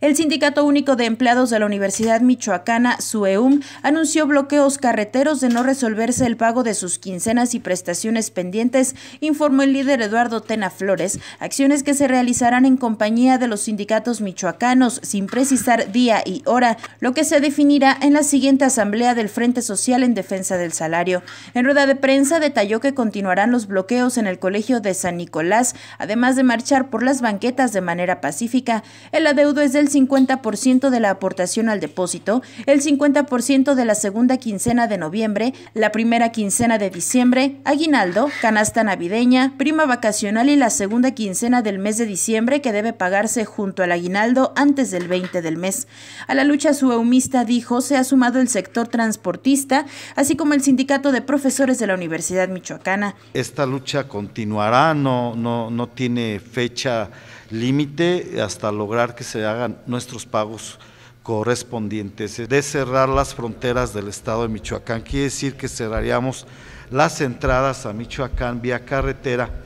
El Sindicato Único de Empleados de la Universidad Michoacana, SUEUM, anunció bloqueos carreteros de no resolverse el pago de sus quincenas y prestaciones pendientes, informó el líder Eduardo Tena Flores, acciones que se realizarán en compañía de los sindicatos michoacanos, sin precisar día y hora, lo que se definirá en la siguiente asamblea del Frente Social en Defensa del Salario. En rueda de prensa detalló que continuarán los bloqueos en el Colegio de San Nicolás, además de marchar por las banquetas de manera pacífica. El adeudo es del 50% de la aportación al depósito, el 50% de la segunda quincena de noviembre, la primera quincena de diciembre, aguinaldo, canasta navideña, prima vacacional y la segunda quincena del mes de diciembre que debe pagarse junto al aguinaldo antes del 20 del mes. A la lucha eumista dijo se ha sumado el sector transportista, así como el sindicato de profesores de la Universidad Michoacana. Esta lucha continuará, no, no, no tiene fecha límite hasta lograr que se hagan nuestros pagos correspondientes, de cerrar las fronteras del estado de Michoacán. Quiere decir que cerraríamos las entradas a Michoacán vía carretera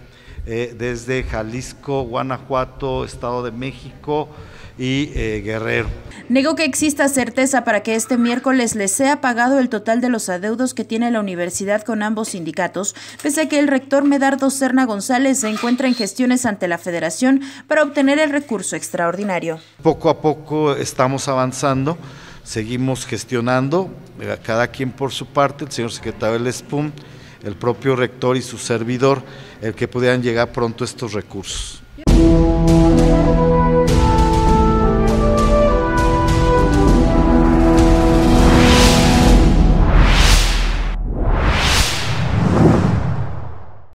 eh, desde Jalisco, Guanajuato, Estado de México y eh, Guerrero. Negó que exista certeza para que este miércoles les sea pagado el total de los adeudos que tiene la universidad con ambos sindicatos, pese a que el rector Medardo Serna González se encuentra en gestiones ante la federación para obtener el recurso extraordinario. Poco a poco estamos avanzando, seguimos gestionando, eh, cada quien por su parte, el señor secretario del el propio rector y su servidor, el que pudieran llegar pronto estos recursos.